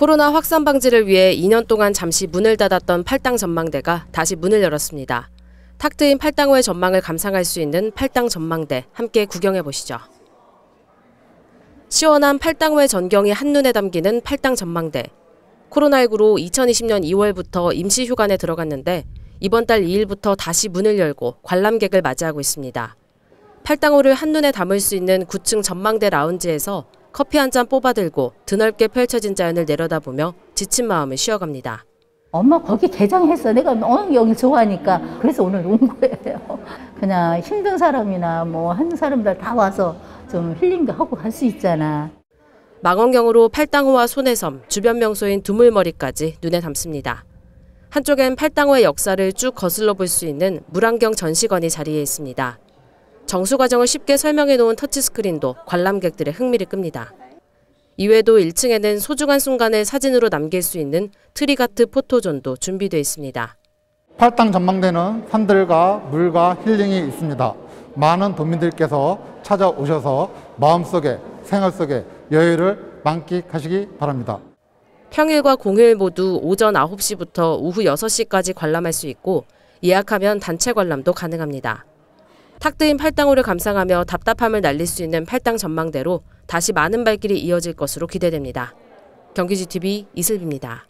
코로나 확산 방지를 위해 2년 동안 잠시 문을 닫았던 팔당 전망대가 다시 문을 열었습니다. 탁 트인 팔당호의 전망을 감상할 수 있는 팔당 전망대 함께 구경해 보시죠. 시원한 팔당호의 전경이 한눈에 담기는 팔당 전망대. 코로나19로 2020년 2월부터 임시 휴관에 들어갔는데 이번 달 2일부터 다시 문을 열고 관람객을 맞이하고 있습니다. 팔당호를 한눈에 담을 수 있는 9층 전망대 라운지에서 커피 한 잔 뽑아들고 드넓게 펼쳐진 자연을 내려다보며 지친 마음을 쉬어갑니다. 엄마 거기 개장했어. 내가 너무 여기 좋아하니까. 그래서 오늘 온 거예요. 그냥 힘든 사람이나 뭐 하는 사람들 다 와서 좀 힐링도 하고 갈 수 있잖아. 망원경으로 팔당호와 손해섬, 주변 명소인 두물머리까지 눈에 담습니다. 한쪽엔 팔당호의 역사를 쭉 거슬러 볼 수 있는 물안경 전시관이 자리해 있습니다. 정수 과정을 쉽게 설명해 놓은 터치스크린도 관람객들의 흥미를 끕니다. 이외에도 1층에는 소중한 순간을 사진으로 남길 수 있는 트리가트 포토존도 준비되어 있습니다. 팔당 전망대는 산들과 물과 힐링이 있습니다. 많은 도민들께서 찾아오셔서 마음속에 생활 속에 여유를 만끽하시기 바랍니다. 평일과 공휴일 모두 오전 9시부터 오후 6시까지 관람할 수 있고 예약하면 단체 관람도 가능합니다. 탁 트인 팔당호를 감상하며 답답함을 날릴 수 있는 팔당 전망대로 다시 많은 발길이 이어질 것으로 기대됩니다. 경기지TV 이슬비입니다.